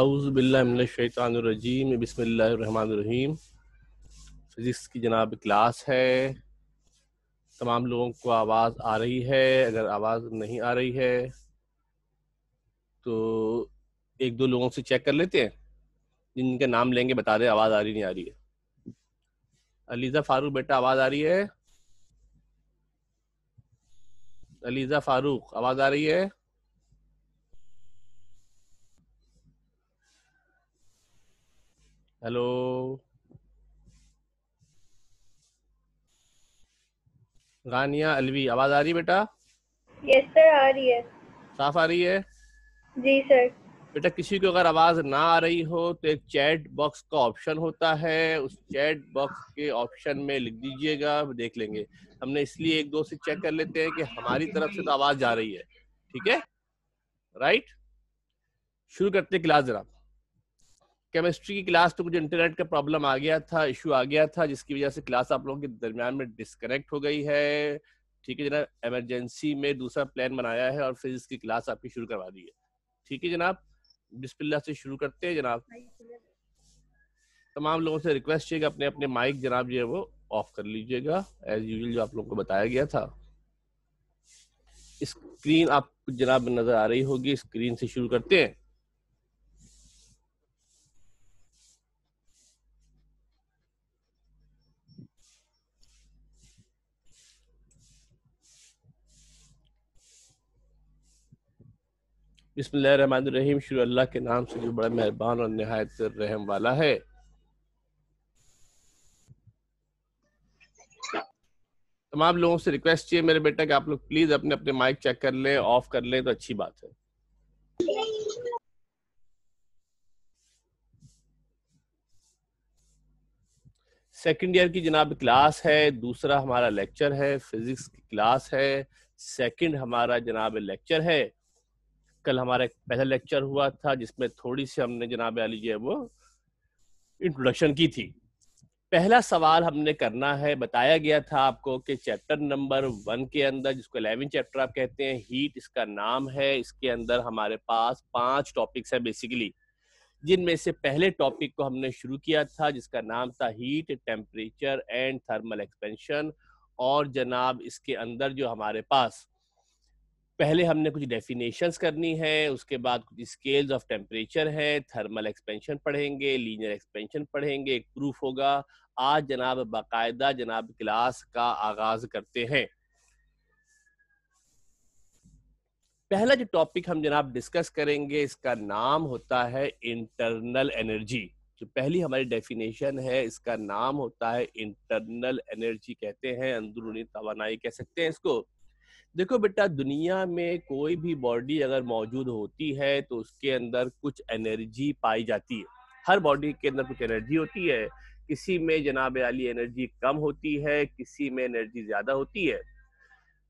अउज़बिल्लिमिनशैतानरजीम बसमीम फ़िज़िक्स की जनाब क्लास है तमाम लोगों को आवाज़ आ रही है अगर आवाज़ नहीं आ रही है तो एक दो लोगों से चेक कर लेते हैं जिनके नाम लेंगे बता दे आवाज आ रही नहीं आ रही है अलीजा फारूक बेटा आवाज आ रही है अलीजा फारूक आवाज आ रही है हेलो गानिया अलवी आवाज आ रही बेटा यस सर आ रही है साफ आ रही है जी सर बेटा किसी को अगर आवाज़ ना आ रही हो तो एक चैट बॉक्स का ऑप्शन होता है उस चैट बॉक्स के ऑप्शन में लिख दीजिएगा देख लेंगे हमने इसलिए एक दो से चेक कर लेते हैं कि हमारी तरफ से तो आवाज़ जा रही है ठीक है राइट शुरू करते क्लास जरा केमिस्ट्री की क्लास तो मुझे इंटरनेट का प्रॉब्लम आ गया था इश्यू आ गया था जिसकी वजह से क्लास आप लोगों के दरमियान में डिस्कनेक्ट हो गई है ठीक है जनाब एमरजेंसी में दूसरा प्लान बनाया है और फिजिक्स की क्लास आपकी शुरू करवा दी है ठीक है जनाब बिस्मिल्लाह से शुरू करते हैं जनाब तमाम लोगों से रिक्वेस्ट है कि अपने अपने माइक जनाब जो है वो ऑफ कर लीजिएगा एज यूजल जो आप लोगों को बताया गया था स्क्रीन आप जनाब नजर आ रही होगी स्क्रीन से शुरू करते हैं बिस्मिल्लाहिर्रहमानिर्रहीम शुरू अल्लाह के नाम से जो बड़ा मेहरबान और नहायत रहम वाला है तमाम लोगों से रिक्वेस्ट चाहिए मेरे बेटा कि आप लोग प्लीज अपने अपने माइक चेक कर लें ऑफ कर लें तो अच्छी बात है सेकंड ईयर की जनाब क्लास है दूसरा हमारा लेक्चर है फिजिक्स की क्लास है सेकंड हमारा जनाब लेक्चर है कल हमारा पहला लेक्चर हुआ था जिसमें थोड़ी सी हमने जनाब अली जो है वो इंट्रोडक्शन की थी पहला सवाल हमने करना है बताया गया था आपको कि चैप्टर नंबर वन के अंदर जिसको इलेवन चैप्टर आप कहते हैं हीट इसका नाम है इसके अंदर हमारे पास पांच टॉपिक्स हैं बेसिकली जिनमें से पहले टॉपिक को हमने शुरू किया था जिसका नाम था heat temperature and thermal expansion और जनाब इसके अंदर जो हमारे पास पहले हमने कुछ डेफिनेशंस करनी है उसके बाद कुछ स्केल्स ऑफ टेम्परेचर है थर्मल एक्सपेंशन पढ़ेंगे लीनियर एक्सपेंशन पढ़ेंगे एक प्रूफ होगा आज जनाब बाकायदा जनाब क्लास का आगाज करते हैं पहला जो टॉपिक हम जनाब डिस्कस करेंगे इसका नाम होता है इंटरनल एनर्जी जो पहली हमारी डेफिनेशन है इसका नाम होता है इंटरनल एनर्जी कहते हैं अंदरूनी तो कह सकते हैं इसको देखो बेटा दुनिया में कोई भी बॉडी अगर मौजूद होती है तो उसके अंदर कुछ एनर्जी पाई जाती है हर बॉडी के अंदर कुछ एनर्जी होती है किसी में जनाब आली एनर्जी कम होती है किसी में एनर्जी ज्यादा होती है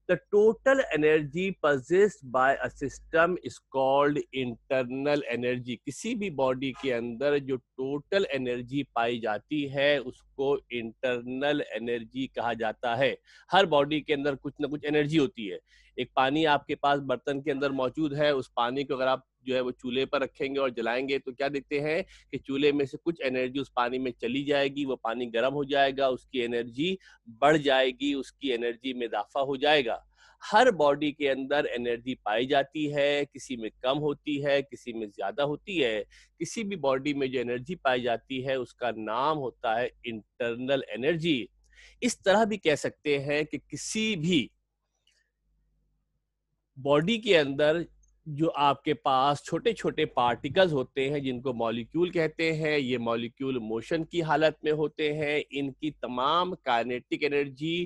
the total energy possessed by a system is called internal energy किसी भी body के अंदर जो total energy पाई जाती है उसको internal energy कहा जाता है हर body के अंदर कुछ ना कुछ energy होती है एक पानी आपके पास बर्तन के अंदर मौजूद है उस पानी को अगर आप जो है वो चूल्हे पर रखेंगे और जलाएंगे तो क्या देखते हैं कि चूल्हे में से कुछ एनर्जी उस पानी में चली जाएगी वो पानी गर्म हो जाएगा उसकी एनर्जी बढ़ जाएगी उसकी एनर्जी में इजाफा हो जाएगा हर बॉडी के अंदर एनर्जी पाई जाती है किसी में कम होती है किसी में ज्यादा होती है किसी भी बॉडी में जो एनर्जी पाई जाती है उसका नाम होता है इंटरनल एनर्जी इस तरह भी कह सकते हैं कि किसी भी बॉडी के अंदर जो आपके पास छोटे छोटे पार्टिकल्स होते हैं जिनको मॉलिक्यूल कहते हैं ये मॉलिक्यूल मोशन की हालत में होते हैं इनकी तमाम काइनेटिक एनर्जी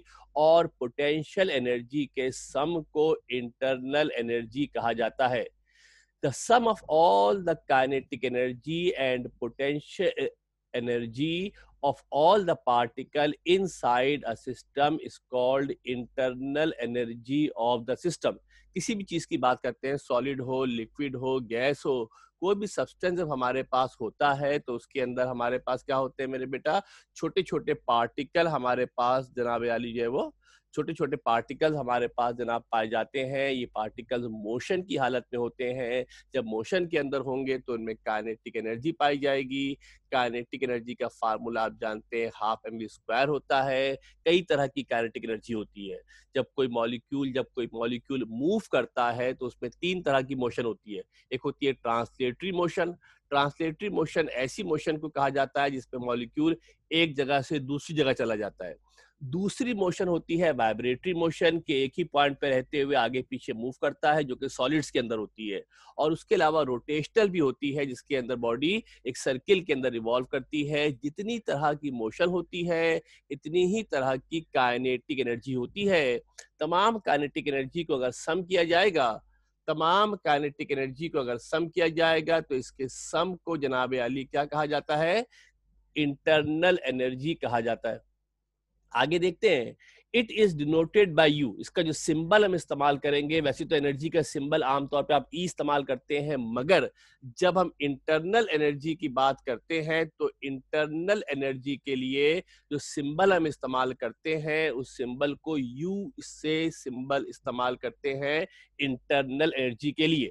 और पोटेंशियल एनर्जी के सम को इंटरनल एनर्जी कहा जाता है the sum of all the kinetic energy and potential energy all the particle inside a system is called internal energy of the system किसी भी चीज की बात करते हैं सॉलिड हो लिक्विड हो गैस हो कोई भी सब्सटेंस जब हमारे पास होता है तो उसके अंदर हमारे पास क्या होते हैं मेरे बेटा छोटे छोटे पार्टिकल हमारे पास जनाब अली जो है वो छोटे छोटे पार्टिकल हमारे पास जनाब पाए जाते हैं ये पार्टिकल मोशन की हालत में होते हैं जब मोशन के अंदर होंगे तो उनमें काइनेटिक एनर्जी पाई जाएगी काइनेटिक एनर्जी का फार्मूला आप जानते हैं हाफ एम स्क्वायर होता है कई तरह की काइनेटिक एनर्जी होती है जब कोई मॉलिक्यूल जब कोई मॉलिक्यूल मूव करता है तो उसमें तीन तरह की मोशन होती है एक होती है ट्रांसलेटरी मोशन ट्रांसलेटरी मोशन ऐसी मोशन को कहा जाता है जिसमें मॉलिक्यूल एक जगह से दूसरी जगह चला जाता है दूसरी मोशन होती है वाइब्रेटरी मोशन के एक ही पॉइंट पे रहते हुए आगे पीछे मूव करता है जो कि सॉलिड्स के अंदर होती है और उसके अलावा रोटेशनल भी होती है जिसके अंदर बॉडी एक सर्किल के अंदर रिवॉल्व करती है जितनी तरह की मोशन होती है इतनी ही तरह की काइनेटिक एनर्जी होती है तमाम काइनेटिक एनर्जी को अगर सम किया जाएगा तमाम काइनेटिक एनर्जी को अगर सम किया जाएगा तो इसके सम को जनाब अली क्या कहा जाता है इंटरनल एनर्जी कहा जाता है आगे देखते हैं it is denoted by U इसका जो सिंबल हम इस्तेमाल करेंगे वैसे तो एनर्जी का सिंबल आमतौर पे आप ई e इस्तेमाल करते हैं मगर जब हम इंटरनल एनर्जी की बात करते हैं तो इंटरनल एनर्जी के लिए जो सिंबल हम इस्तेमाल करते हैं उस सिंबल को यू से सिंबल इस्तेमाल करते हैं इंटरनल एनर्जी के लिए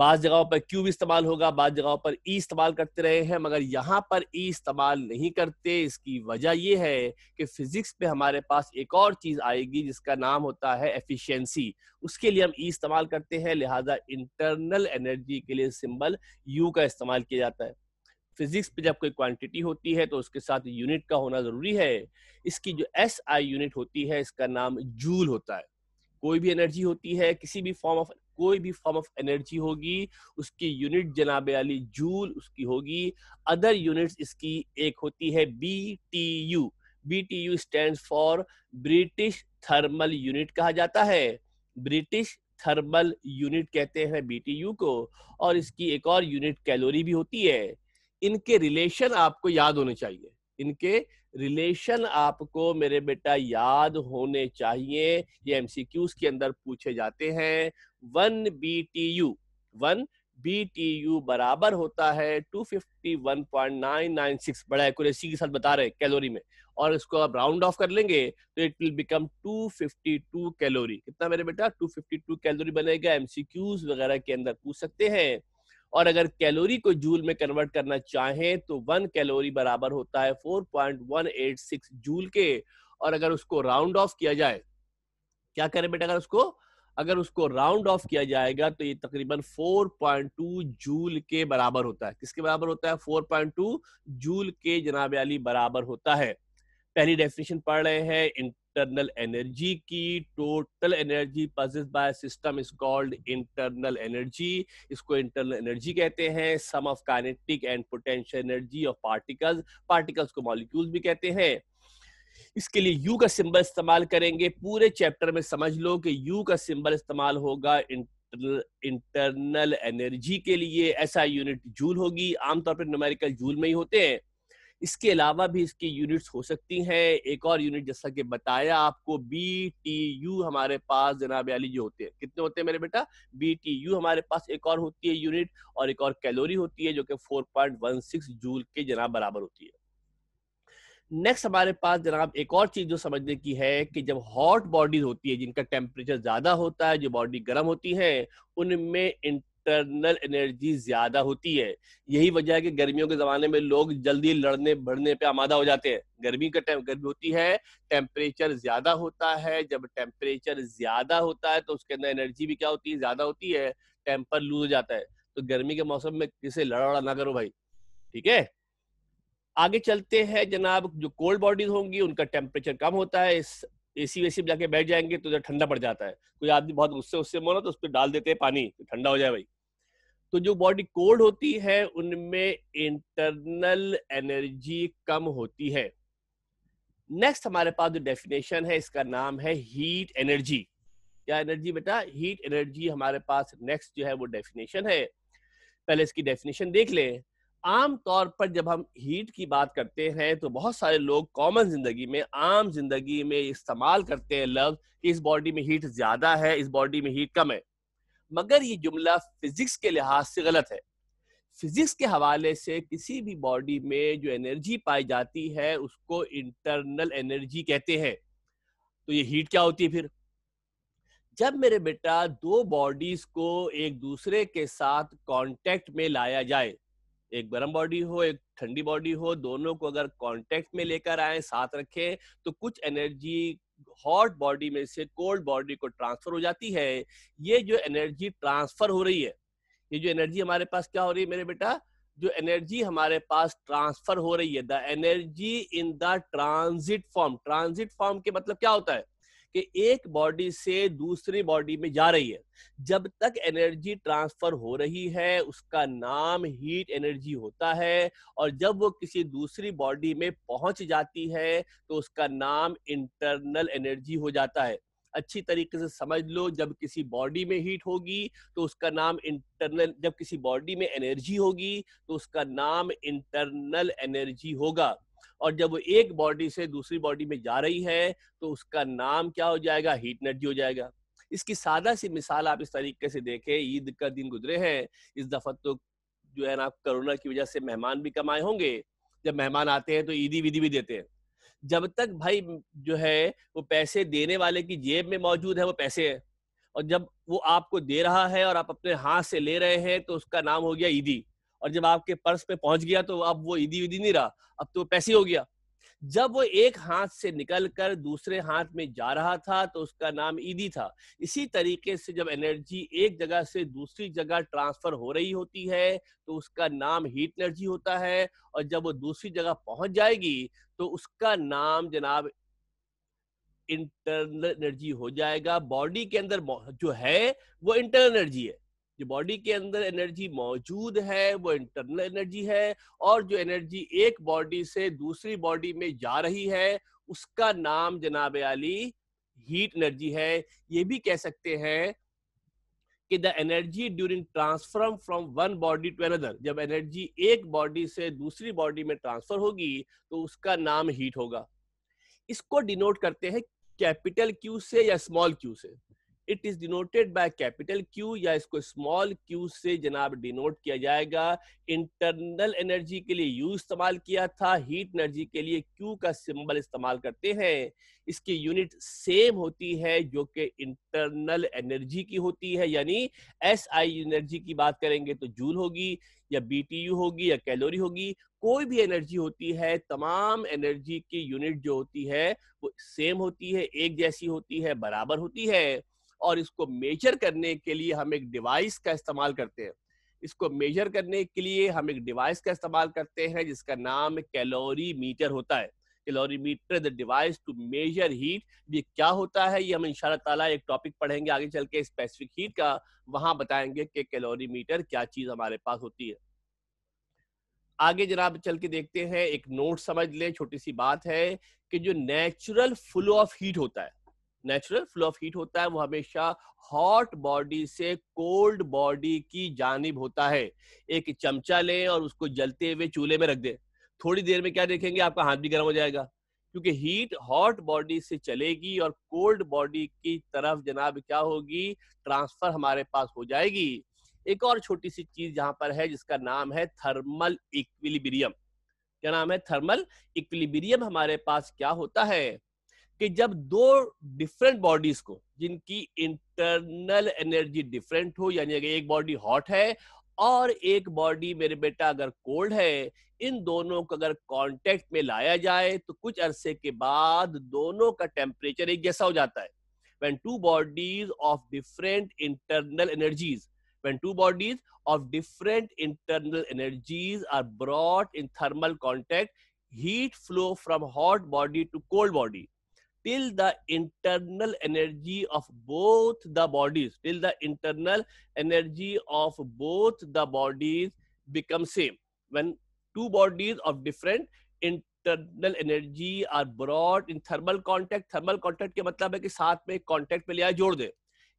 बाज जगहों पर क्यू भी इस्तेमाल होगा बाज जगहों पर ई e इस्तेमाल करते रहे हैं मगर यहाँ पर ई e इस्तेमाल नहीं करते इसकी वजह यह है कि फिजिक्स पे हमारे पास एक और चीज आएगी जिसका नाम होता है एफिशिएंसी उसके लिए हम ई e इस्तेमाल करते हैं लिहाजा इंटरनल एनर्जी के लिए सिंबल यू का इस्तेमाल किया जाता है फिजिक्स पे जब कोई क्वांटिटी होती है तो उसके साथ यूनिट का होना जरूरी है इसकी जो एस आई यूनिट होती है इसका नाम जूल होता है कोई भी एनर्जी होती है किसी भी फॉर्म ऑफ कोई भी फॉर्म ऑफ एनर्जी होगी उसकी यूनिट जनाब अली जूल उसकी होगी अदर यूनिट्स इसकी एक होती है B T U B T U stand for British thermal unit कहा जाता है ब्रिटिश थर्मल यूनिट कहते हैं बी टी यू को और इसकी एक और यूनिट कैलोरी भी होती है इनके रिलेशन आपको याद होने चाहिए इनके रिलेशन आपको मेरे बेटा याद होने चाहिए ये एमसीक्यूज के अंदर पूछे जाते हैं one B T U one B T U बराबर होता है two fifty one point nine nine six बड़ा एक्यूरेसी के साथ बता रहे हैं कैलोरी में और इसको आप राउंड ऑफ कर लेंगे तो it will become two fifty two calorie कितना मेरे बेटा टू फिफ्टी टू कैलोरी बनेगा एमसीक्यूज वगैरह के अंदर पूछ सकते हैं और अगर कैलोरी को जूल में कन्वर्ट करना चाहें तो वन कैलोरी बराबर होता है 4.186 जूल के और अगर उसको राउंड ऑफ किया जाए क्या करें बेटा अगर उसको अगर उसको राउंड ऑफ किया जाएगा तो ये तकरीबन 4.2 जूल के बराबर होता है किसके बराबर होता है 4.2 जूल के जनाब अली बराबर होता है पहली डेफिनेशन पढ़ रहे हैं इंटरनल एनर्जी की total energy possess by system is called internal energy इसको इंटरनल एनर्जी कहते हैं sum of kinetic and potential energy of particles particles को मॉलिक्यूल्स भी कहते हैं इसके लिए यू का सिंबल इस्तेमाल करेंगे पूरे चैप्टर में समझ लो कि यू का सिंबल इस्तेमाल होगा इंटरनल एनर्जी के लिए ऐसा यूनिट जूल होगी आमतौर पर न्यूमेरिकल जूल में ही होते हैं इसके अलावा भी इसकी यूनिट्स हो सकती हैं एक और यूनिट जैसा कि बताया आपको बी टी यू हमारे पास जनाब अली जो होते हैं कितने होते हैं मेरे बेटा बी टी यू हमारे पास एक और होती है यूनिट और एक और कैलोरी होती है जो कि four point one six joule के जनाब बराबर होती है नेक्स्ट हमारे पास जनाब एक और चीज जो समझने की है कि जब हॉट बॉडीज होती है जिनका टेम्परेचर ज्यादा होता है जो बॉडी गर्म होती है उनमें इंटरनल एनर्जी ज्यादा होती है यही वजह है कि गर्मियों के जमाने में लोग जल्दी लड़ने बढ़ने पे आमादा हो जाते हैं गर्मी का टाइम गर्मी होती है टेम्परेचर ज्यादा होता है जब टेम्परेचर ज्यादा होता है तो उसके अंदर एनर्जी भी क्या होती है ज्यादा होती है टेम्पर लूज हो जाता है तो गर्मी के मौसम में किसे लड़ा ना करो भाई ठीक है आगे चलते हैं जनाब जो कोल्ड बॉडीज होंगी उनका टेम्परेचर कम होता है इस सी वेसी में जाके बैठ जाएंगे तो ठंडा पड़ जाता है कोई आदमी बहुत गुस्से उससे मोना तो उस पर डाल देते हैं पानी तो ठंडा हो जाए भाई तो जो बॉडी कोल्ड होती है उनमें इंटरनल एनर्जी कम होती है नेक्स्ट हमारे पास जो डेफिनेशन है इसका नाम है हीट एनर्जी क्या एनर्जी बेटा हीट एनर्जी हमारे पास नेक्स्ट जो है वो डेफिनेशन है पहले इसकी डेफिनेशन देख ले आम तौर पर जब हम हीट की बात करते हैं तो बहुत सारे लोग कॉमन जिंदगी में आम जिंदगी में इस्तेमाल करते हैं कि इस बॉडी में हीट ज्यादा है इस बॉडी में हीट कम है मगर ये जुमला फिजिक्स के लिहाज से गलत है फिजिक्स के हवाले से किसी भी बॉडी में जो एनर्जी पाई जाती है उसको इंटरनल एनर्जी कहते हैं तो ये हीट क्या होती है फिर जब मेरे बेटा दो बॉडीज को एक दूसरे के साथ कांटेक्ट में लाया जाए एक गर्म बॉडी हो एक ठंडी बॉडी हो दोनों को अगर कांटेक्ट में लेकर आए साथ रखें तो कुछ एनर्जी हॉट बॉडी में से कोल्ड बॉडी को ट्रांसफर हो जाती है ये जो एनर्जी ट्रांसफर हो रही है ये जो एनर्जी हमारे पास क्या हो रही है मेरे बेटा जो एनर्जी हमारे पास ट्रांसफर हो रही है the energy in the transit form transit form के मतलब क्या होता है कि एक बॉडी से दूसरी बॉडी में जा रही है जब तक एनर्जी ट्रांसफर हो रही है उसका नाम हीट एनर्जी होता है और जब वो किसी दूसरी बॉडी में पहुंच जाती है तो उसका नाम इंटरनल एनर्जी हो जाता है अच्छी तरीके से समझ लो जब किसी बॉडी में हीट होगी तो उसका नाम इंटरनल जब किसी बॉडी में एनर्जी होगी तो उसका नाम इंटरनल एनर्जी होगा और जब वो एक बॉडी से दूसरी बॉडी में जा रही है तो उसका नाम क्या हो जाएगा हीट एनर्जी हो जाएगा इसकी सादा सी मिसाल आप इस तरीके से देखें ईद का दिन गुजरे हैं इस दफा तो जो है ना कोरोना की वजह से मेहमान भी कम आए होंगे जब मेहमान आते हैं तो ईदी विधि भी देते हैं जब तक भाई जो है वो पैसे देने वाले की जेब में मौजूद है वो पैसे है और जब वो आपको दे रहा है और आप अपने हाथ से ले रहे हैं तो उसका नाम हो गया ईदी और जब आपके पर्स पे पहुंच गया तो अब वो ईदी विदी नहीं रहा अब तो पैसे हो गया जब वो एक हाथ से निकल कर दूसरे हाथ में जा रहा था तो उसका नाम ईदी था इसी तरीके से जब एनर्जी एक जगह से दूसरी जगह ट्रांसफर हो रही होती है तो उसका नाम हीट एनर्जी होता है और जब वो दूसरी जगह पहुंच जाएगी तो उसका नाम जनाब इंटरनल एनर्जी हो जाएगा बॉडी के अंदर जो है वो इंटरनल एनर्जी है जो बॉडी के अंदर एनर्जी मौजूद है वो इंटरनल एनर्जी है और जो एनर्जी एक बॉडी से दूसरी बॉडी में जा रही है उसका नाम जनाब अली हीट एनर्जी है ये भी कह सकते हैं कि the energy during transfer from one body to another जब एनर्जी एक बॉडी से दूसरी बॉडी में ट्रांसफर होगी तो उसका नाम हीट होगा इसको डिनोट करते हैं कैपिटल क्यू से या स्मॉल क्यू से it is denoted by capital Q या इसको स्मॉल क्यू से जनाब डिनोट किया जाएगा इंटरनल एनर्जी के लिए यू इस्तेमाल किया था हीट एनर्जी के लिए क्यू का सिंबल इस्तेमाल करते हैं इसकी यूनिट सेम होती है जो कि इंटरनल एनर्जी की होती है यानी एस आई एनर्जी की बात करेंगे तो जूल होगी या यू होगी या कैलोरी होगी कोई भी एनर्जी होती है तमाम एनर्जी की यूनिट जो होती है वो सेम होती है एक जैसी होती है बराबर होती है और इसको मेजर करने के लिए हम एक डिवाइस का इस्तेमाल करते हैं इसको मेजर करने के लिए हम एक डिवाइस का इस्तेमाल करते हैं जिसका नाम कैलोरी मीटर होता है calorimeter the device to measure heat ये क्या होता है ये हम इन ताला एक टॉपिक पढ़ेंगे आगे चल के स्पेसिफिक हीट का वहां बताएंगे कि कैलोरी मीटर क्या चीज हमारे पास होती है आगे जनाब चल के देखते हैं एक नोट समझ लें छोटी सी बात है कि जो नेचुरल फ्लो ऑफ हीट होता है नेचुरल फ्लो ऑफ हीट होता है वो हमेशा हॉट बॉडी से कोल्ड बॉडी की जानब होता है एक चमचा लें और उसको जलते हुए चूल्हे में रख दें थोड़ी देर में क्या देखेंगे आपका हाथ भी गर्म हो जाएगा क्योंकि हीट हॉट बॉडी से चलेगी और कोल्ड बॉडी की तरफ जनाब क्या होगी ट्रांसफर हमारे पास हो जाएगी एक और छोटी सी चीज यहाँ पर है जिसका नाम है थर्मल इक्विलिब्रियम क्या नाम है थर्मल इक्विलिब्रियम हमारे पास क्या होता है कि जब दो डिफरेंट बॉडीज को जिनकी इंटरनल एनर्जी डिफरेंट हो यानी अगर एक बॉडी हॉट है और एक बॉडी मेरे बेटा अगर कोल्ड है इन दोनों को अगर कांटेक्ट में लाया जाए तो कुछ अरसे के बाद दोनों का टेम्परेचर एक जैसा हो जाता है when two bodies of different internal energies when two bodies of different internal energies are brought in thermal contact heat flow from hot body to cold body till the internal energy of both the bodies till the internal energy of both the bodies become same when two bodies of different internal energy are brought in thermal contact thermal contact के मतलब है कि साथ में contact पे लिया जोड़ दे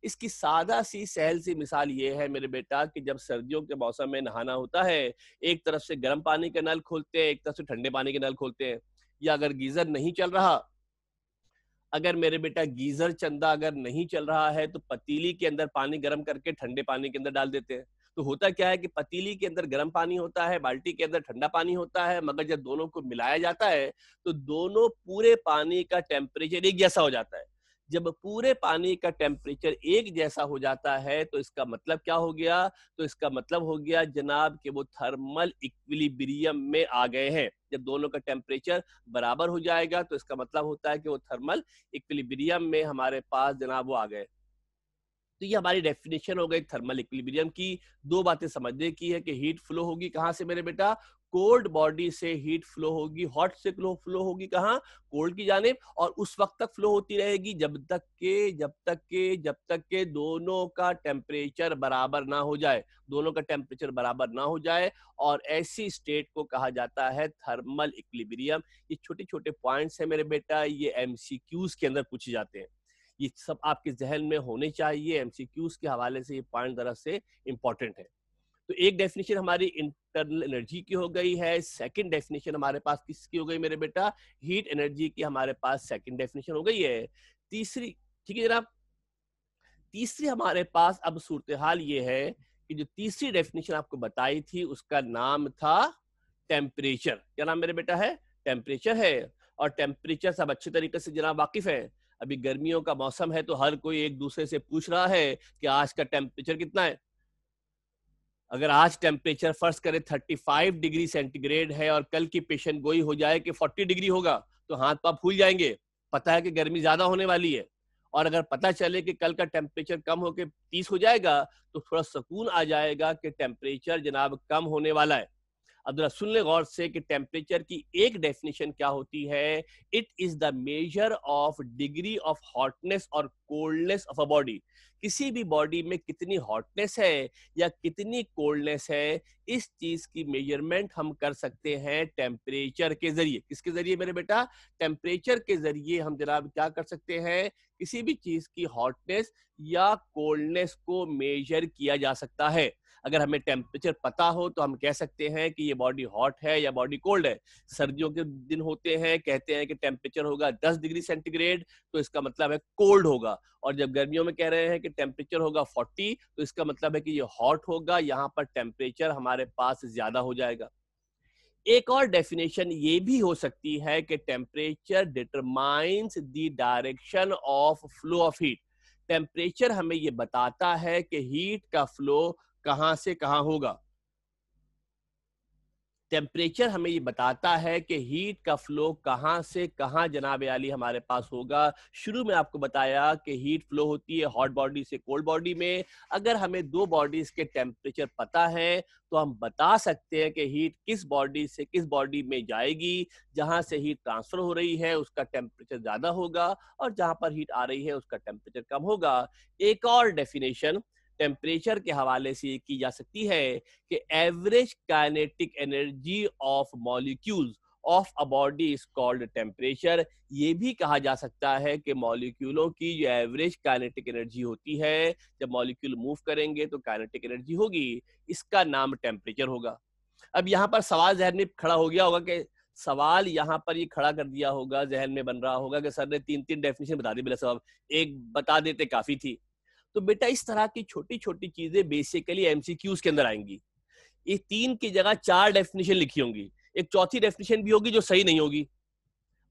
इसकी सादा सी सहल सी मिसाल ये है मेरे बेटा कि जब सर्दियों के मौसम में नहाना होता है एक तरफ से गर्म पानी के नल खोलते हैं एक तरफ से ठंडे पानी के नल खोलते हैं या अगर गीजर नहीं चल रहा अगर मेरे बेटा गीजर चंदा अगर नहीं चल रहा है तो पतीली के अंदर पानी गर्म करके ठंडे पानी के अंदर डाल देते हैं तो होता क्या है कि पतीली के अंदर गर्म पानी होता है बाल्टी के अंदर ठंडा पानी होता है मगर जब दोनों को मिलाया जाता है तो दोनों पूरे पानी का टेम्परेचर एक जैसा हो जाता है जब पूरे पानी का टेम्परेचर एक जैसा हो जाता है तो इसका मतलब क्या हो गया तो इसका मतलब हो गया जनाब कि वो थर्मल इक्विलिब्रियम में आ गए हैं जब दोनों का टेम्परेचर बराबर हो जाएगा तो इसका मतलब होता है कि वो थर्मल इक्विलिब्रियम में हमारे पास जनाब वो आ गए तो ये हमारी डेफिनेशन हो गई थर्मल इक्विलिब्रियम की दो बातें समझने की है कि हीट फ्लो होगी कहाँ से मेरे बेटा कोल्ड बॉडी से हीट फ्लो होगी हॉट से फ्लो होगी कहाँ कोल्ड की जानेब और उस वक्त तक फ्लो होती रहेगी जब तक के जब तक के जब तक के दोनों का टेम्परेचर बराबर ना हो जाए दोनों का टेम्परेचर बराबर ना हो जाए और ऐसी स्टेट को कहा जाता है थर्मल इक्लिब्रियम ये छोटे छोटे पॉइंट्स है मेरे बेटा ये एमसीक्यूज के अंदर पूछे जाते हैं ये सब आपके जहन में होने चाहिए एमसीक्यूज के हवाले से ये पॉइंट जरा से इंपॉर्टेंट है तो एक डेफिनेशन हमारी एक्सटर्नल एनर्जी की हो गई है सेकंड डेफिनेशन हमारे पास किसकी हो गई मेरे बेटा हीट एनर्जी की हमारे पास सेकंड डेफिनेशन हो गई है तीसरी ठीक है जनाब तीसरी हमारे पास अब सूरत हाल ये है कि जो तीसरी डेफिनेशन आपको बताई थी उसका नाम था टेम्परेचर क्या नाम मेरे बेटा है टेम्परेचर है और टेम्परेचर सब अच्छे तरीके से जनाब वाकिफ है अभी गर्मियों का मौसम है तो हर कोई एक दूसरे से पूछ रहा है कि आज का टेम्परेचर कितना है अगर आज टेम्परेचर फर्स्ट करे 35 डिग्री सेंटीग्रेड है और कल की पेशेंट गोई हो जाए कि 40 डिग्री होगा तो हाथ पाप फूल जाएंगे पता है कि गर्मी ज्यादा होने वाली है और अगर पता चले कि कल का टेम्परेचर कम होकर तीस हो जाएगा तो थोड़ा सुकून आ जाएगा कि टेम्परेचर जनाब कम होने वाला है अब जरा सुन ले गौर से कि टेम्परेचर की एक डेफिनेशन क्या होती है it is the measure of degree of hotness और कोल्डनेस ऑफ अ बॉडी किसी भी बॉडी में कितनी हॉटनेस है या कितनी कोल्डनेस है इस चीज की मेजरमेंट हम कर सकते हैं टेम्परेचर के जरिए किसके जरिए मेरे बेटा टेम्परेचर के जरिए हम जनाब क्या कर सकते हैं किसी भी चीज की हॉटनेस या कोल्डनेस को मेजर किया जा सकता है अगर हमें टेम्परेचर पता हो तो हम कह सकते हैं कि ये बॉडी हॉट है या बॉडी कोल्ड है सर्दियों के दिन होते हैं कहते हैं कि टेम्परेचर होगा दस डिग्री सेंटीग्रेड तो इसका मतलब है कोल्ड होगा और जब गर्मियों में कह रहे हैं कि टेम्परेचर होगा फोर्टी तो इसका मतलब है कि ये हॉट होगा यहाँ पर टेम्परेचर हमारे पास ज्यादा हो जाएगा एक और डेफिनेशन ये भी हो सकती है कि temperature determines the direction of flow of heat temperature हमें ये बताता है कि हीट का फ्लो कहां से कहां होगा टेम्परेचर हमें ये बताता है कि हीट का फ्लो कहाँ से कहाँ जनाब आली हमारे पास होगा शुरू में आपको बताया कि हीट फ्लो होती है हॉट बॉडी से कोल्ड बॉडी में अगर हमें दो बॉडीज के टेम्परेचर पता है तो हम बता सकते हैं कि हीट किस बॉडी से किस बॉडी में जाएगी जहाँ से हीट ट्रांसफर हो रही है उसका टेम्परेचर ज़्यादा होगा और जहाँ पर हीट आ रही है उसका टेम्परेचर कम होगा एक और डेफिनेशन टेम्परेचर के हवाले से ये की जा सकती है कि average kinetic energy of molecules of a body is called temperature ये भी कहा जा सकता है कि मॉलिक्यूलों की जो एवरेज काइनेटिक एनर्जी होती है जब मॉलिक्यूल मूव करेंगे तो काइनेटिक एनर्जी होगी इसका नाम टेम्परेचर होगा अब यहाँ पर सवाल जहन में खड़ा हो गया होगा कि सवाल यहाँ पर ये खड़ा कर दिया होगा जहन में बन रहा होगा कि सर ने तीन तीन डेफिनेशन बता दी बिला एक बता देते काफी थी तो बेटा इस तरह की छोटी छोटी चीजें बेसिकली एमसीक्यूज के अंदर आएंगी ये तीन की जगह चार डेफिनेशन लिखी होंगी एक चौथी डेफिनेशन भी होगी जो सही नहीं होगी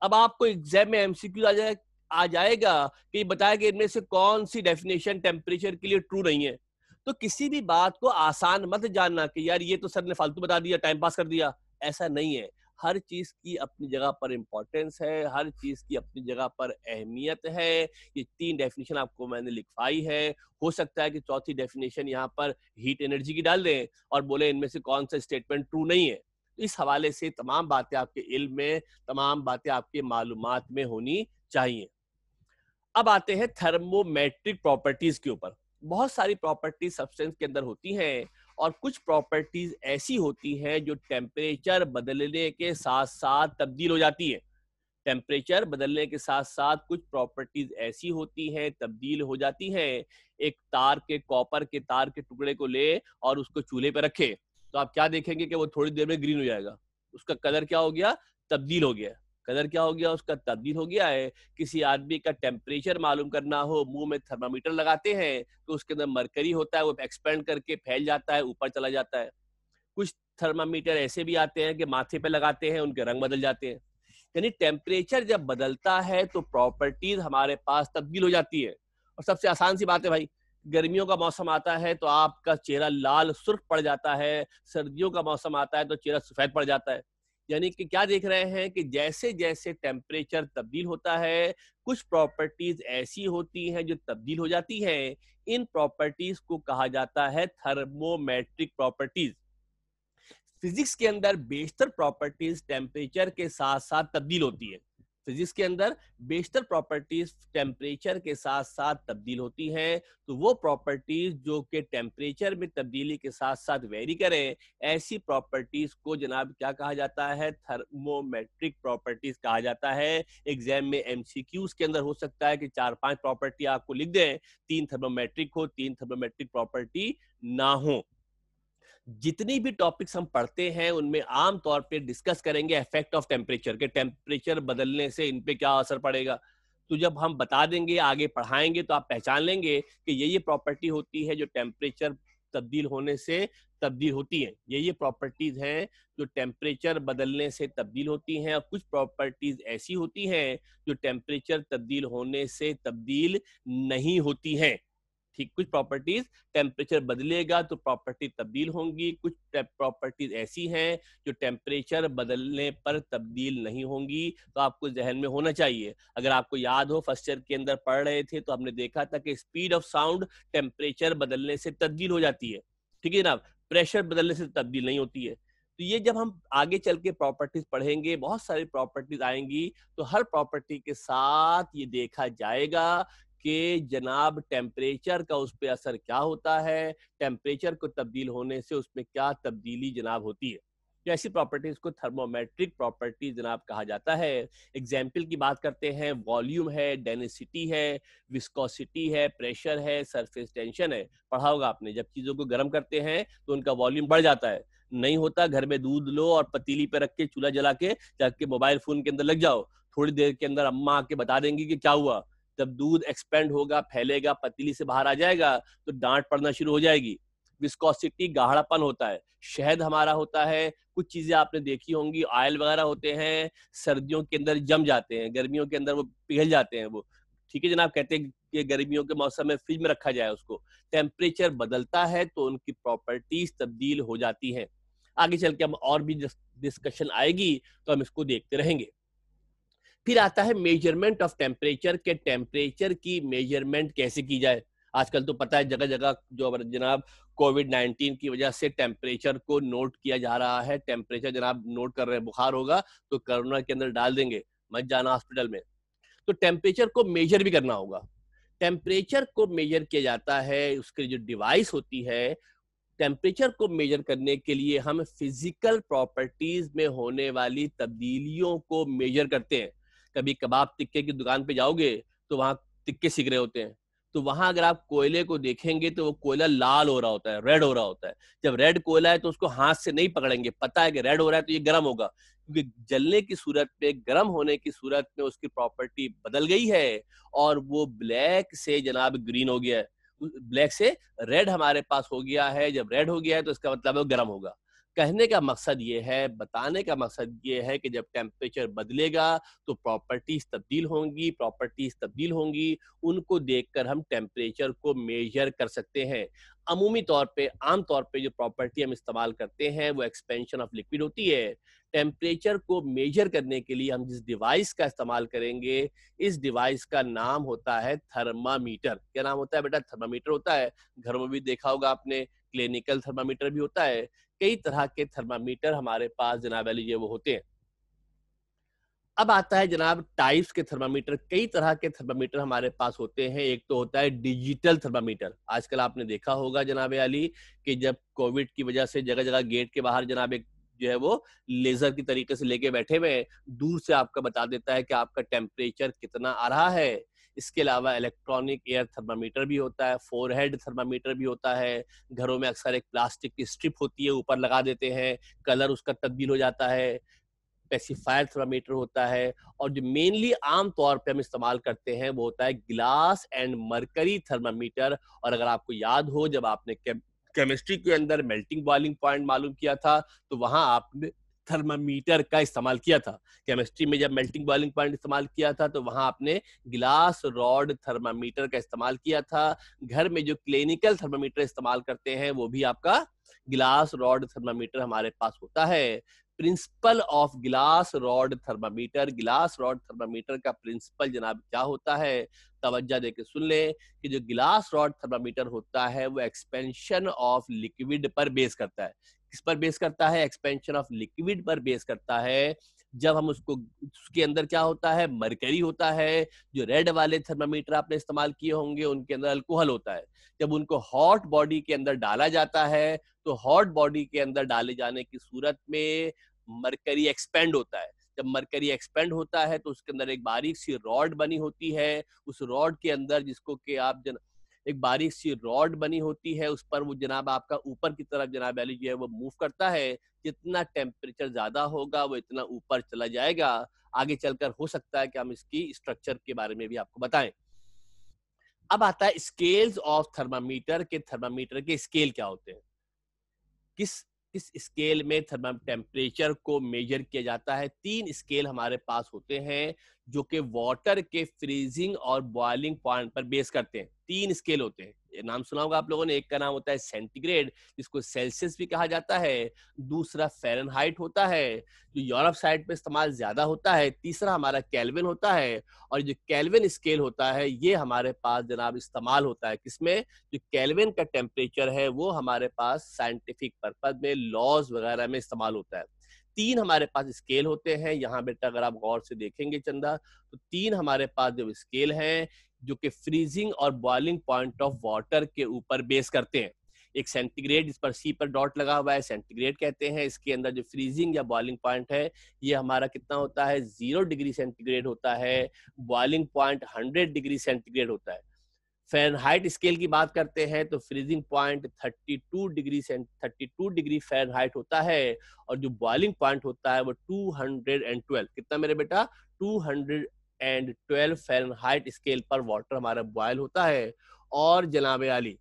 अब आपको एग्जाम में एमसीक्यू आ जाए आ जाएगा कि बताया कि इनमें से कौन सी डेफिनेशन टेम्परेचर के लिए ट्रू नहीं है तो किसी भी बात को आसान मत जानना कि यार ये तो सर ने फालतू बता दिया टाइम पास कर दिया ऐसा नहीं है हर चीज की अपनी जगह पर इम्पोर्टेंस है हर चीज की अपनी जगह पर अहमियत है ये तीन डेफिनेशन आपको मैंने लिखवाई है हो सकता है कि चौथी डेफिनेशन यहाँ पर हीट एनर्जी की डाल दें और बोले इनमें से कौन सा स्टेटमेंट ट्रू नहीं है तो इस हवाले से तमाम बातें आपके इल्म में तमाम बातें आपके मालूम में होनी चाहिए अब आते हैं थर्मोमेट्रिक प्रॉपर्टीज के ऊपर बहुत सारी प्रॉपर्टी सब्सटेंस के अंदर होती हैं और कुछ प्रॉपर्टीज ऐसी होती हैं जो टेम्परेचर बदलने के साथ साथ तब्दील हो जाती है टेम्परेचर बदलने के साथ साथ कुछ प्रॉपर्टीज ऐसी होती हैं तब्दील हो जाती हैं एक तार के कॉपर के तार के टुकड़े को ले और उसको चूल्हे पर रखे तो आप क्या देखेंगे कि वो थोड़ी देर में ग्रीन हो जाएगा उसका कलर क्या हो गया तब्दील हो गया कलर क्या हो गया उसका तब्दील हो गया है किसी आदमी का टेम्परेचर मालूम करना हो मुंह में थर्मामीटर लगाते हैं तो उसके अंदर मरकरी होता है वो एक्सपेंड करके फैल जाता है ऊपर चला जाता है कुछ थर्मामीटर ऐसे भी आते हैं कि माथे पे लगाते हैं उनके रंग बदल जाते हैं यानी टेम्परेचर जब बदलता है तो प्रॉपर्टीज हमारे पास तब्दील हो जाती है और सबसे आसान सी बात है भाई गर्मियों का मौसम आता है तो आपका चेहरा लाल सुर्ख पड़ जाता है सर्दियों का मौसम आता है तो चेहरा सफेद पड़ जाता है यानी कि क्या देख रहे हैं कि जैसे जैसे टेम्परेचर तब्दील होता है कुछ प्रॉपर्टीज ऐसी होती हैं जो तब्दील हो जाती हैं इन प्रॉपर्टीज को कहा जाता है थर्मोमेट्रिक प्रॉपर्टीज फिजिक्स के अंदर बेशतर प्रॉपर्टीज टेम्परेचर के साथ साथ तब्दील होती है फिजिक्स तो के अंदर बेशतर प्रॉपर्टीज टेम्परेचर के साथ साथ तब्दील होती हैं तो वो प्रॉपर्टीज जो कि टेम्परेचर में तब्दीली के साथ साथ वेरी करें ऐसी प्रॉपर्टीज को जनाब क्या कहा जाता है थर्मोमेट्रिक प्रॉपर्टीज कहा जाता है एग्जाम में एम के अंदर हो सकता है कि चार पांच प्रॉपर्टी आपको लिख दें तीन थर्मोमेट्रिक हो तीन थर्मोमेट्रिक प्रॉपर्टी ना हो जितनी भी टॉपिक्स हम पढ़ते हैं उनमें आम तौर पे डिस्कस करेंगे इफेक्ट ऑफ टेम्परेचर के टेम्परेचर बदलने से इन पे क्या असर पड़ेगा तो जब हम बता देंगे आगे पढ़ाएंगे तो आप पहचान लेंगे कि ये ये प्रॉपर्टी होती है जो टेम्परेचर तब्दील होने से तब्दील होती है ये ये प्रॉपर्टीज हैं जो टेम्परेचर बदलने से तब्दील होती हैं और कुछ प्रॉपर्टीज ऐसी होती हैं जो टेम्परेचर तब्दील होने से तब्दील नहीं होती हैं ठीक कुछ प्रॉपर्टीज टेम्परेचर बदलेगा तो प्रॉपर्टी तब्दील होंगी कुछ प्रॉपर्टीज ऐसी हैं जो टेम्परेचर बदलने पर तब्दील नहीं होंगी तो आपको जहन में होना चाहिए अगर आपको याद हो फर्स्ट ईयर के अंदर पढ़ रहे थे तो हमने देखा था कि स्पीड ऑफ साउंड टेम्परेचर बदलने से तब्दील हो जाती है ठीक है जनाब प्रेशर बदलने से तब्दील नहीं होती है तो ये जब हम आगे चल के प्रॉपर्टीज पढ़ेंगे बहुत सारी प्रॉपर्टीज आएंगी तो हर प्रॉपर्टी के साथ ये देखा जाएगा कि जनाब टेम्परेचर का उस पर असर क्या होता है टेम्परेचर को तब्दील होने से उसमें क्या तब्दीली जनाब होती है तो ऐसी प्रॉपर्टीज को थर्मोमेट्रिक प्रॉपर्टी जनाब कहा जाता है एग्जाम्पल की बात करते हैं वॉल्यूम है डेनिसिटी है विस्कोसिटी है प्रेशर है सरफेस टेंशन है पढ़ा होगा आपने जब चीज़ों को गर्म करते हैं तो उनका वॉल्यूम बढ़ जाता है नहीं होता घर में दूध लो और पतीली पे रख के चूल्हा जला के जाके मोबाइल फोन के अंदर लग जाओ थोड़ी देर के अंदर अम्मा आके बता देंगी कि क्या हुआ जब दूध एक्सपेंड होगा फैलेगा पतीली से बाहर आ जाएगा तो डांट पड़ना शुरू हो जाएगी विस्कोसिटी गाढ़ापन होता है शहद हमारा होता है कुछ चीजें आपने देखी होंगी ऑयल वगैरह होते हैं सर्दियों के अंदर जम जाते हैं गर्मियों के अंदर वो पिघल जाते हैं वो ठीक है जनाब कहते हैं कि गर्मियों के मौसम में फ्रिज में रखा जाए उसको टेम्परेचर बदलता है तो उनकी प्रॉपर्टीज तब्दील हो जाती है आगे चल के हम और भी डिस्कशन आएगी तो हम इसको देखते रहेंगे फिर आता है मेजरमेंट ऑफ टेम्परेचर के टेम्परेचर की मेजरमेंट कैसे की जाए आजकल तो पता है जगह जगह जो जनाब कोविड नाइन्टीन की वजह से टेम्परेचर को नोट किया जा रहा है टेम्परेचर जनाब नोट कर रहे हैं बुखार होगा तो कोरोना के अंदर डाल देंगे मत जाना हॉस्पिटल में तो टेम्परेचर को मेजर भी करना होगा टेम्परेचर को मेजर किया जाता है उसकी जो डिवाइस होती है टेम्परेचर को मेजर करने के लिए हम फिजिकल प्रॉपर्टीज में होने वाली तब्दीलियों को मेजर करते हैं कभी कबाब टिक्के की दुकान पे जाओगे तो वहाँ टिक्के सिक रहे होते हैं तो वहां अगर आप कोयले को देखेंगे तो वो कोयला लाल हो रहा होता है रेड हो रहा होता है जब रेड कोयला है तो उसको हाथ से नहीं पकड़ेंगे पता है कि रेड हो रहा है तो ये गर्म होगा क्योंकि जलने की सूरत पे गर्म होने की सूरत में उसकी प्रॉपर्टी बदल गई है और वो ब्लैक से जनाब ग्रीन हो गया है ब्लैक से रेड हमारे पास हो गया है जब रेड हो गया है तो इसका मतलब है गर्म होगा कहने का मकसद ये है बताने का मकसद ये है कि जब टेम्परेचर बदलेगा तो प्रॉपर्टीज तब्दील होंगी प्रॉपर्टीज तब्दील होंगी उनको देखकर हम टेम्परेचर को मेजर कर सकते हैं अमूमी तौर पे आम तौर पे जो प्रॉपर्टी हम इस्तेमाल करते हैं वो एक्सपेंशन ऑफ लिक्विड होती है टेम्परेचर को मेजर करने के लिए हम जिस डिवाइस का इस्तेमाल करेंगे इस डिवाइस का नाम होता है थर्मामीटर क्या नाम होता है बेटा थर्मामीटर होता है घर में भी देखा होगा आपने क्लिनिकल थर्मामीटर भी होता है कई तरह के थर्मामीटर हमारे पास जनाब अली ये वो होते हैं अब आता है जनाब टाइप्स के थर्मामीटर कई तरह के थर्मामीटर हमारे पास होते हैं एक तो होता है डिजिटल थर्मामीटर आजकल आपने देखा होगा जनाब अली कि जब कोविड की वजह से जगह जगह गेट के बाहर जनाब एक जो है वो लेजर की तरीके से लेके बैठे हुए दूर से आपका बता देता है कि आपका टेम्परेचर कितना आ रहा है इसके अलावा इलेक्ट्रॉनिक एयर थर्मामीटर भी होता है फोरहेड थर्मामीटर भी होता है घरों में अक्सर एक प्लास्टिक की स्ट्रिप होती है ऊपर लगा देते हैं कलर उसका तब्दील हो जाता है स्पेसिफायर थर्मामीटर होता है और जो मेनली आम तौर पे हम इस्तेमाल करते हैं वो होता है ग्लास एंड मरकरी थर्मामीटर और अगर आपको याद हो जब आपने केमिस्ट्री के अंदर मेल्टिंग बॉइलिंग पॉइंट मालूम किया था तो वहां आपने थर्मामीटर का इस्तेमाल किया था केमिस्ट्री में जब मेल्टिंग बॉइलिंग पॉइंट इस्तेमाल किया था तो वहां आपने ग्लास रॉड थर्मामीटर का इस्तेमाल किया था घर में जो क्लिनिकल थर्मामीटर इस्तेमाल करते हैं वो भी आपका ग्लास रॉड थर्मामीटर हमारे पास होता है principle of glass rod thermometer glass rod thermometer का प्रिंसिपल जनाब क्या होता है तवज्जा दे के सुन ले कि जो ग्लास रॉड थर्मामीटर होता है वो एक्सपेंशन ऑफ लिक्विड पर बेस करता है किस पर बेस करता है एक्सपेंशन ऑफ लिक्विड पर बेस करता है जब हम उसको उसके अंदर क्या होता है मरकरी होता है जो रेड वाले थर्मामीटर आपने इस्तेमाल किए होंगे उनके अंदर अल्कोहल होता है जब उनको हॉट बॉडी के अंदर डाला जाता है तो हॉट बॉडी के अंदर डाले जाने की सूरत में मरकरी एक्सपेंड होता है जब मरकरी एक्सपेंड होता है तो उसके अंदर एक बारीक सी रॉड बनी होती है उस रॉड के अंदर जिसको के आप जन एक बारीक सी रॉड बनी होती है उस पर वो जनाब आपका ऊपर की तरफ जनाब अली जो है वो मूव करता है जितना टेम्परेचर ज्यादा होगा वो इतना ऊपर चला जाएगा आगे चलकर हो सकता है कि हम इसकी स्ट्रक्चर के बारे में भी आपको बताएं अब आता है स्केल्स ऑफ थर्मामीटर के थर्मामीटर के स्केल क्या होते हैं किस किस स्केल में थर्मा टेम्परेचर को मेजर किया जाता है तीन स्केल हमारे पास होते हैं जो कि वाटर के फ्रीजिंग और बॉइलिंग पॉइंट पर बेस करते हैं तीन स्केल होते हैं नाम सुना होगा आप लोगों ने एक का नाम होता है सेंटीग्रेड जिसको सेल्सियस भी कहा जाता है दूसरा फेरनहाइट होता है जो यूरोप साइड पे इस्तेमाल ज्यादा होता है तीसरा हमारा कैलविन होता है और जो कैलविन स्केल होता है ये हमारे पास जनाब इस्तेमाल होता है किसमें जो कैलविन का टेम्परेचर है वो हमारे पास साइंटिफिक पर्पज में लॉज वगैरह में इस्तेमाल होता है तीन हमारे पास स्केल होते हैं यहाँ बेटा अगर आप गौर से देखेंगे चंदा तो तीन हमारे पास जो स्केल हैं जो कि फ्रीजिंग और बॉइलिंग पॉइंट ऑफ वाटर के ऊपर बेस करते हैं एक सेंटीग्रेड इस पर सी पर डॉट लगा हुआ है सेंटीग्रेड कहते हैं इसके अंदर जो फ्रीजिंग या बॉइलिंग पॉइंट है ये हमारा कितना होता है जीरो डिग्री सेंटीग्रेड होता है boiling point hundred degree centigrade होता है हाइट स्केल की बात करते हैं तो freezing point 32 degree cent 32 degree हाइट होता है और जो बॉइलिंग पॉइंट होता है वो 212 कितना मेरे बेटा 212 हाइट स्केल पर वाटर हमारा बॉयल होता है और जनाब आली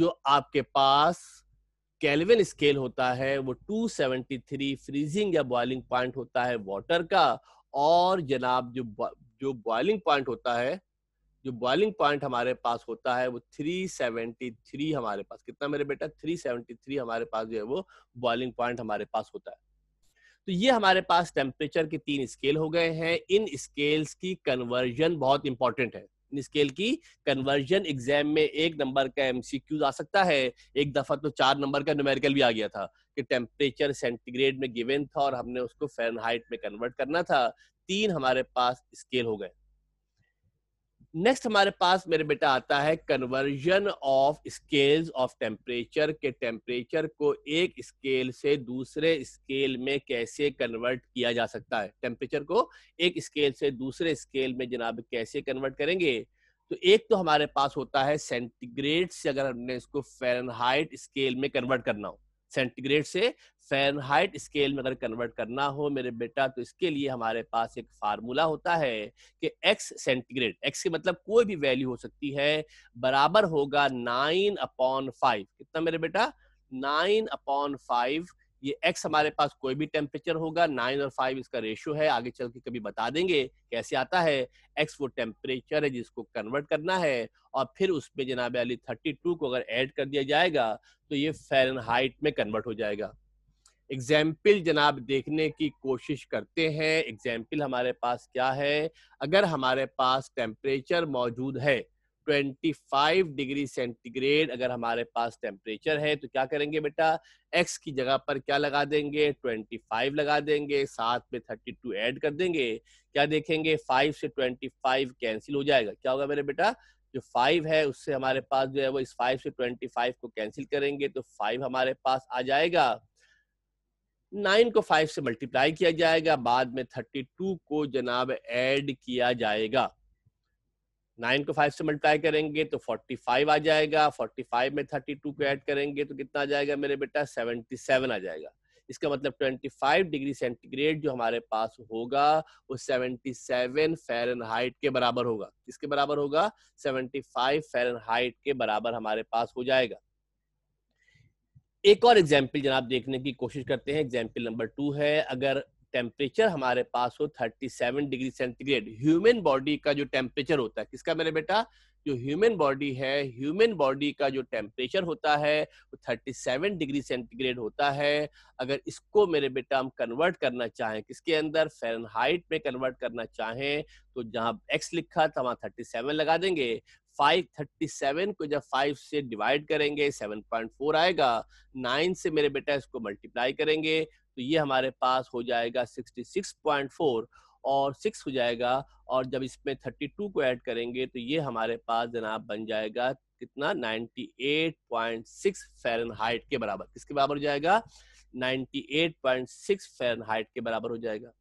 जो आपके पास कैलविन स्केल होता है वो 273 फ्रीजिंग या बॉइलिंग पॉइंट होता है वाटर का और जनाब जो जो बॉइलिंग पॉइंट होता है जो बॉइलिंग पॉइंट हमारे पास होता है वो 373 हमारे पास कितना मेरे बेटा 373 हमारे पास जो है वो बॉइलिंग पॉइंट हमारे पास होता है तो ये हमारे पास टेम्परेचर के तीन स्केल हो गए हैं इन स्केल्स की कन्वर्जन बहुत इंपॉर्टेंट है इन स्केल की कन्वर्जन एग्जाम में एक नंबर का एमसीक्यूज आ सकता है एक दफा तो चार नंबर का न्यूमेरिकल भी आ गया था कि टेम्परेचर सेंटीग्रेड में गिवेन था और हमने उसको फेरनहाइट में कन्वर्ट करना था तीन हमारे पास स्केल हो गए नेक्स्ट हमारे पास मेरे बेटा आता है conversion of scale of temperature के टेम्परेचर को एक स्केल से दूसरे स्केल में कैसे कन्वर्ट किया जा सकता है टेम्परेचर को एक स्केल से दूसरे स्केल में जनाब कैसे कन्वर्ट करेंगे तो एक तो हमारे पास होता है सेंटीग्रेड से अगर हमने इसको फेरनहाइट स्केल में कन्वर्ट करना हो सेंटीग्रेड से फेनहाइट स्केल में अगर कन्वर्ट करना हो मेरे बेटा तो इसके लिए हमारे पास एक फार्मूला होता है कि एक्स सेंटीग्रेड एक्स के मतलब कोई भी वैल्यू हो सकती है बराबर होगा नाइन अपॉन फाइव कितना मेरे बेटा नाइन अपॉन फाइव ये एक्स हमारे पास कोई भी टेम्परेचर होगा नाइन और फाइव इसका रेशियो है आगे चल के कभी बता देंगे कैसे आता है एक्स वो टेम्परेचर है जिसको कन्वर्ट करना है और फिर उसमें जनाब अली थर्टी टू को अगर ऐड कर दिया जाएगा तो ये हाइट में कन्वर्ट हो जाएगा एग्जाम्पल जनाब देखने की कोशिश करते हैं एग्जाम्पल हमारे पास क्या है अगर हमारे पास टेम्परेचर मौजूद है 25 डिग्री सेंटीग्रेड अगर हमारे पास टेम्परेचर है तो क्या करेंगे बेटा एक्स की जगह पर क्या लगा देंगे 25 लगा देंगे साथ में 32 ऐड कर देंगे क्या देखेंगे 5 से 25 कैंसिल हो जाएगा क्या होगा मेरे बेटा जो फाइव है उससे हमारे पास जो है वो इस फाइव से ट्वेंटी फाइव को कैंसिल करेंगे तो फाइव हमारे पास आ जाएगा नाइन को फाइव से मल्टीप्लाई किया जाएगा बाद में थर्टी टू को जनाब ऐड किया जाएगा नाइन को फाइव से मल्टीप्लाई करेंगे तो फोर्टी फाइव आ जाएगा फोर्टी फाइव में थर्टी टू को ऐड करेंगे तो कितना आ जाएगा मेरे बेटा सेवेंटी सेवन आ जाएगा इसका मतलब ट्वेंटी फाइव डिग्री सेंटीग्रेड जो हमारे पास होगा वो सेवेंटी सेवन फेरन हाइट के बराबर होगा किसके बराबर होगा सेवेंटी फाइव फेरन हाइट के बराबर हमारे पास हो जाएगा एक और एग्जाम्पल जनाब देखने की कोशिश करते हैं एग्जाम्पल नंबर टू है अगर टेम्परेचर हमारे पास हो 37 डिग्री सेंटीग्रेड ह्यूमन बॉडी का जो टेम्परेचर होता है किसका मेरे बेटा जो ह्यूमन बॉडी है ह्यूमन बॉडी का जो टेम्परेचर होता है वो 37 डिग्री सेंटीग्रेड होता है अगर इसको मेरे बेटा हम कन्वर्ट करना चाहें किसके अंदर फेरनहाइट में कन्वर्ट करना चाहें तो जहां एक्स लिखा था वहां थर्टी लगा देंगे 537 को जब 5 से डिवाइड करेंगे 7.4 आएगा 9 से मेरे बेटा इसको मल्टीप्लाई करेंगे तो ये हमारे पास हो जाएगा 66.4 और सिक्स हो जाएगा और जब इसमें थर्टी टू को ऐड करेंगे तो ये हमारे पास जनाब बन जाएगा कितना 98.6 फ़ारेनहाइट के बराबर किसके बराबर हो जाएगा 98.6 फ़ारेनहाइट के बराबर हो जाएगा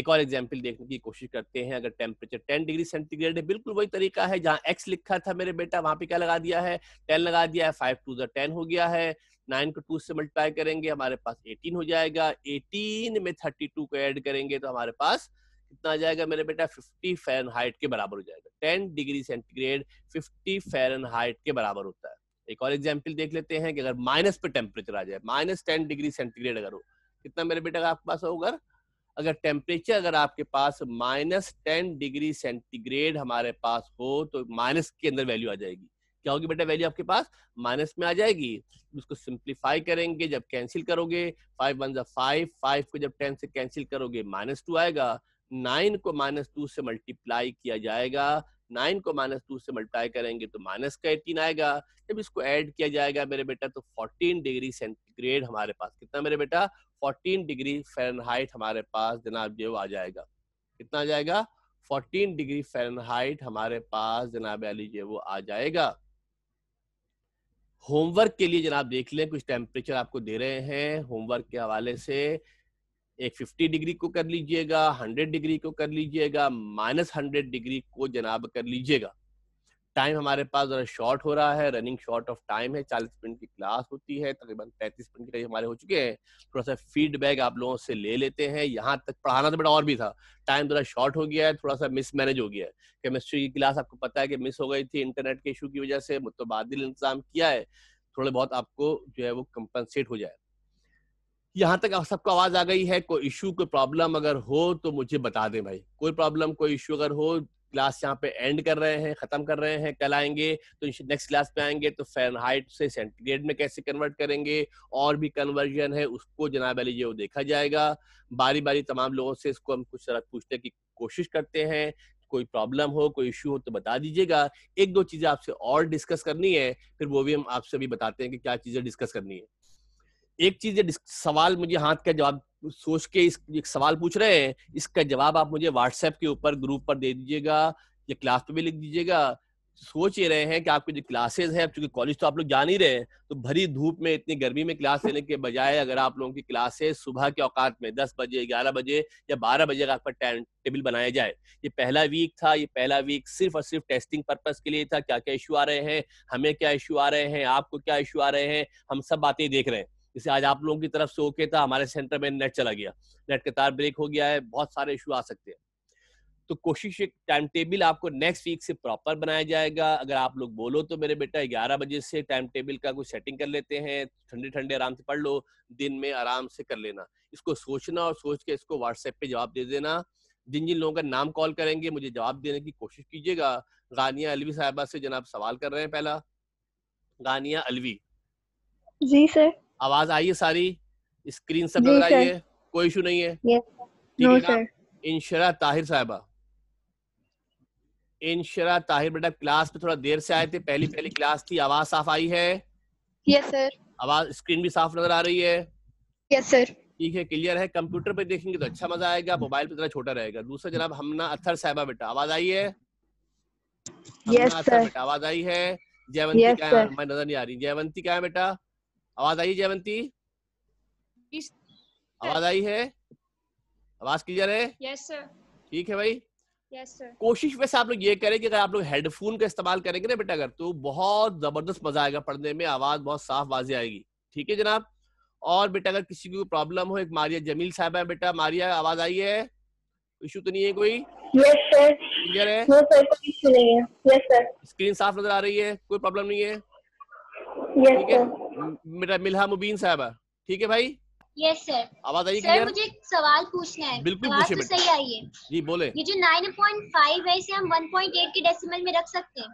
एक और एग्जाम्पल देखने की कोशिश करते हैं अगर टेम्परेचर 10 डिग्री सेंटीग्रेड है बिल्कुल वही तरीका है जहाँ एक्स लिखा था मेरे बेटा वहां पे क्या लगा दिया है 10 लगा दिया है 5 टू द 10 हो गया है नाइन को टू से मल्टीप्लाई करेंगे हमारे पास एटीन हो जाएगा एटीन में थर्टी टू को एड करेंगे तो हमारे पास कितना आ जाएगा मेरे बेटा फिफ्टी फेरन हाइट के बराबर हो जाएगा ten degree centigrade fifty Fahrenheit के बराबर होता है एक और एग्जाम्पल देख लेते हैं कि अगर माइनस पे टेम्परेचर आ जाए माइनस टेन डिग्री सेंटीग्रेड अगर हो कितना मेरे बेटा आपके पास होगा अगर टेम्परेचर अगर आपके पास माइनस टेन डिग्री सेंटीग्रेड हमारे पास हो तो माइनस के अंदर वैल्यू आ जाएगी क्या होगी बेटा वैल्यू आपके पास माइनस में आ जाएगी उसको सिंप्लीफाई करेंगे जब कैंसिल करोगे फाइव वन फाइव फाइव को जब टेन से कैंसिल करोगे माइनस टू आएगा नाइन को माइनस टू से मल्टीप्लाई किया जाएगा नाइन को माइनस टू से मल्टीप्लाई करेंगे तो माइनस का एटीन आएगा जब इसको ऐड किया जाएगा मेरे बेटा तो फोर्टीन डिग्री सेंटीग्रेड हमारे पास कितना मेरे बेटा फोर्टीन डिग्री फेरनहाइट हमारे पास जनाब जो आ जाएगा कितना आ जाएगा 14 डिग्री फ़ारेनहाइट हमारे पास जनाब अली जो वो आ जाएगा होमवर्क के लिए जनाब देख लें कुछ टेम्परेचर आपको दे रहे हैं होमवर्क के हवाले से एक 50 डिग्री को कर लीजिएगा 100 डिग्री को कर लीजिएगा माइनस हंड्रेड डिग्री को जनाब कर लीजिएगा टाइम हमारे पास जरा शॉर्ट हो रहा है रनिंग शॉर्ट ऑफ टाइम है चालीस मिनट की क्लास होती है तकरीबन पैंतीस मिनट के हमारे हो चुके हैं थोड़ा सा फीडबैक आप लोगों से ले लेते हैं यहाँ तक पढ़ाना तो बड़ा और भी था टाइम जरा शॉर्ट हो गया है थोड़ा सा मिसमैनेज हो गया है केमिस्ट्री की क्लास आपको पता है कि मिस हो गई थी इंटरनेट के इशू की वजह से मुतबादिल इंतजाम किया है थोड़े बहुत आपको जो है वो कंपनसेट हो जाए यहाँ तक सबको आवाज आ गई है कोई इशू कोई प्रॉब्लम अगर हो तो मुझे बता दें भाई कोई प्रॉब्लम कोई इशू अगर हो क्लास यहाँ पे एंड कर रहे हैं खत्म कर रहे हैं कल आएंगे तो नेक्स्ट क्लास पे आएंगे तो फ़ारेनहाइट से सेंटीग्रेड में कैसे कन्वर्ट करेंगे और भी कन्वर्जन है उसको जनाब अली वो देखा जाएगा बारी बारी तमाम लोगों से इसको हम कुछ तरह पूछने की कोशिश करते हैं कोई प्रॉब्लम हो कोई इश्यू हो तो बता दीजिएगा एक दो चीज़ें आपसे और डिस्कस करनी है फिर वो भी हम आपसे भी बताते हैं कि क्या चीज़ें डिस्कस करनी है एक चीज सवाल मुझे हाथ का जवाब सोच के इस एक सवाल पूछ रहे हैं इसका जवाब आप मुझे व्हाट्सएप के ऊपर ग्रुप पर दे दीजिएगा या क्लास पे भी लिख दीजिएगा सोच ये रहे हैं कि आपके जो क्लासेस है चूंकि कॉलेज तो आप लोग जा नहीं रहे हैं तो भरी धूप में इतनी गर्मी में क्लास लेने के बजाय अगर आप लोगों की क्लासेस सुबह के औकात में दस बजे ग्यारह बजे या बारह बजे का आपका टाइम टेबल बनाया जाए ये पहला वीक था ये पहला वीक सिर्फ और सिर्फ टेस्टिंग पर्पज के लिए था क्या क्या इशू आ रहे हैं हमें क्या इशू आ रहे हैं आपको क्या इशू आ रहे हैं हम सब बातें देख रहे हैं जैसे आज आप लोगों की तरफ से ओके था हमारे सेंटर में नेट चला गया नेट के तार ब्रेक हो गया है बहुत सारे इशू आ सकते हैं तो कोशिश एक टाइम टेबल आपको नेक्स्ट वीक से प्रॉपर बनाया जाएगा अगर आप लोग बोलो तो मेरे बेटा ग्यारह बजे से टाइम टेबल का कुछ सेटिंग कर लेते हैं ठंडे ठंडे आराम से पढ़ लो दिन में आराम से कर लेना इसको सोचना और सोच के इसको व्हाट्सएप पे जवाब दे देना जिन जिन लोगों का नाम कॉल करेंगे मुझे जवाब देने की कोशिश कीजिएगा गानिया अलवी साहबा से जनाब सवाल कर रहे हैं पहला गानिया अलवी जी सर आवाज आई है सारी स्क्रीन सब लग रही है कोई इशू नहीं है इनशरा ताहिर साहबा इंशरा ताहिर बेटा क्लास में थोड़ा देर से आए थे पहली पहली क्लास थी आवाज साफ आई है यस सर आवाज स्क्रीन भी साफ नजर आ रही है यस सर ठीक है क्लियर है कंप्यूटर पे देखेंगे तो अच्छा मजा आएगा मोबाइल पे जरा छोटा रहेगा दूसरा जनाब हमना अथर साहबा बेटा आवाज आई है यस सर आवाज आई है जयवंती क्या है नजर नहीं आ रही जयवंती क्या है बेटा आवाज आई जयवंती आवाज आई है आवाज क्लियर है यस सर ठीक है भाई यस सर कोशिश वैसे आप लोग ये करें कि अगर आप लोग हेडफोन का इस्तेमाल करेंगे ना बेटा अगर तो बहुत जबरदस्त मजा आएगा पढ़ने में आवाज बहुत साफ वाजी आएगी ठीक है जनाब और बेटा अगर किसी को प्रॉब्लम हो एक मारिया जमील साहब है बेटा मारिया आवाज आई है इशू तो नहीं है कोई क्लियर yes, है स्क्रीन साफ नजर आ रही है कोई प्रॉब्लम नहीं है ठीक है मेरा मिलहा मुबीन साहबा ठीक है भाई यस सर आवाज आई सर मुझे एक सवाल पूछना है बिल्कुल तो सही आई है जी बोले ये जो 9.5 है इसे हम 1.8 के डेसिमल में रख सकते हैं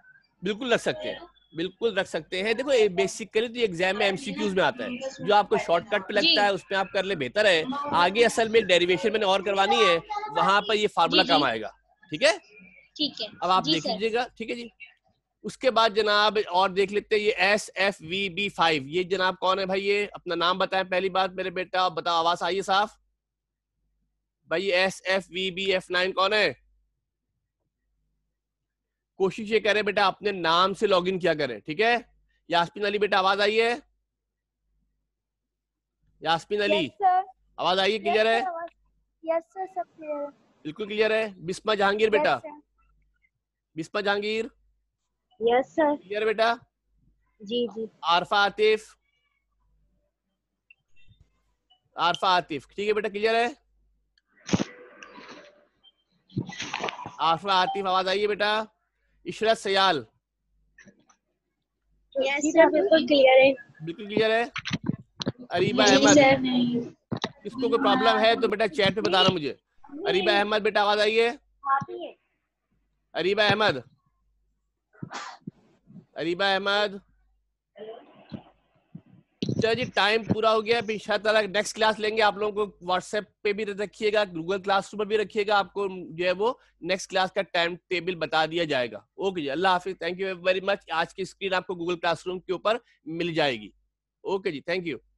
बिल्कुल रख सकते हैं बिल्कुल रख सकते हैं देखो बेसिकली तो एग्जाम में एमसीक्यूज में आता है जो आपको शॉर्टकट पे लगता है उसमें आप कर ले बेहतर है आगे असल में डेरिवेशन मैंने और करवानी है वहां पर ये फार्मूला काम आएगा ठीक है ठीक है अब आप देख लीजिएगा ठीक है जी उसके बाद जनाब और देख लेते हैं ये S F V B five ये जनाब कौन है भाई ये अपना नाम बताएं पहली बात मेरे बेटा बताओ आवाज आई साफ भाई S F V B F nine कौन है कोशिश ये करें बेटा अपने नाम से लॉगिन किया करें ठीक है यासमिन अली बेटा आवाज आई है यास्पिन अली yes, आवाज आई है क्लियर है बिल्कुल क्लियर है बिस्मा जहांगीर बेटा yes, Bisma Jahangir yes sir clear बेटा जी जी आरफा आतिफ आरफा आतिफ ठीक है बेटा क्लियर है आरफा आतिफ आवाज आई है बेटा इशरत सयाल बिल्कुल क्लियर है बिल्कुल क्लियर है अरीबा अहमद किसको कोई प्रॉब्लम है तो बेटा चैट पे बताना मुझे अरीबा अहमद बेटा आवाज आई है अरीबा अहमद अरीबा अहमद चलो जी टाइम पूरा हो गया फिर शायद तरह नेक्स्ट क्लास लेंगे आप लोगों को व्हाट्सएप पे भी रखिएगा गूगल क्लासरूम पर भी रखिएगा आपको जो है वो नेक्स्ट क्लास का टाइम टेबल बता दिया जाएगा ओके जी अल्लाह हाफिज थैंक यू वेरी मच आज की स्क्रीन आपको गूगल क्लासरूम के ऊपर मिल जाएगी ओके जी थैंक यू